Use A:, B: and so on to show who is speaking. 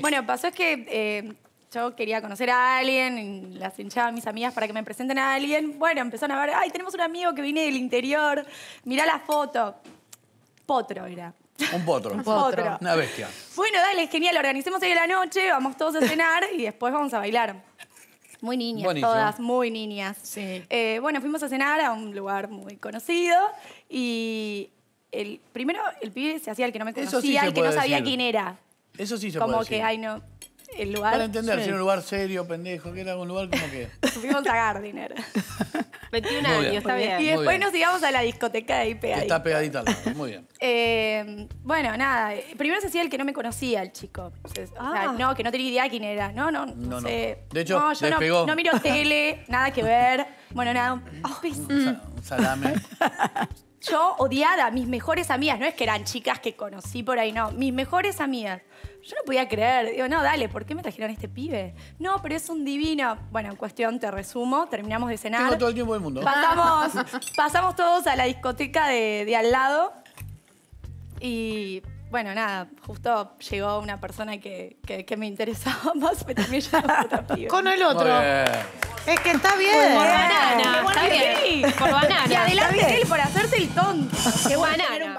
A: Bueno, pasó es que eh, yo quería conocer a alguien, las hinchaba a mis amigas para que me presenten a alguien. Bueno, empezaron a ver, ay, tenemos un amigo que viene del interior, mirá la foto. Potro era. Un potro. Un potro. Una bestia. Bueno, dale, genial, organicemos hoy la noche, vamos todos a cenar y después vamos a bailar. Muy niñas, todas muy niñas. Eh, bueno, fuimos a cenar a un lugar muy conocido y el, primero el pibe se hacía el que no me conocía, el que no sabía quién era. Eso sí se Como que, ay, no, el lugar... Para entender, si era un lugar serio, pendejo, que era un lugar como que... Fuimos a Gardiner. 21 años, está bien. Y después nos íbamos a la discoteca de IPA. Está pegadita al Muy bien. Eh, bueno, nada. Primero se hacía el que no me conocía, el chico. o sea, ah. no, que no tenía idea quién era. No, no, no, sé. De hecho, no, yo no, miro tele, nada que ver. Bueno, nada. un, oh, un salame. yo odiada, mis mejores amigas, no es que eran chicas que conocí por ahí, no. Mis mejores amigas. Yo no podía creer. Digo, no, dale, ¿por qué me trajeron a este pibe? No, pero es un divino. Bueno, en cuestión, te resumo, terminamos de cenar. Tengo todo el tiempo del mundo. Pasamos, pasamos todos a la discoteca de, al lado. Y bueno, nada, justo llegó una persona que, que, me interesaba más, pero también yo pibe. Con el otro. Es que está bien. Por banana, está Por banana. Y adelante él por hacerte el tonto. Qué banana.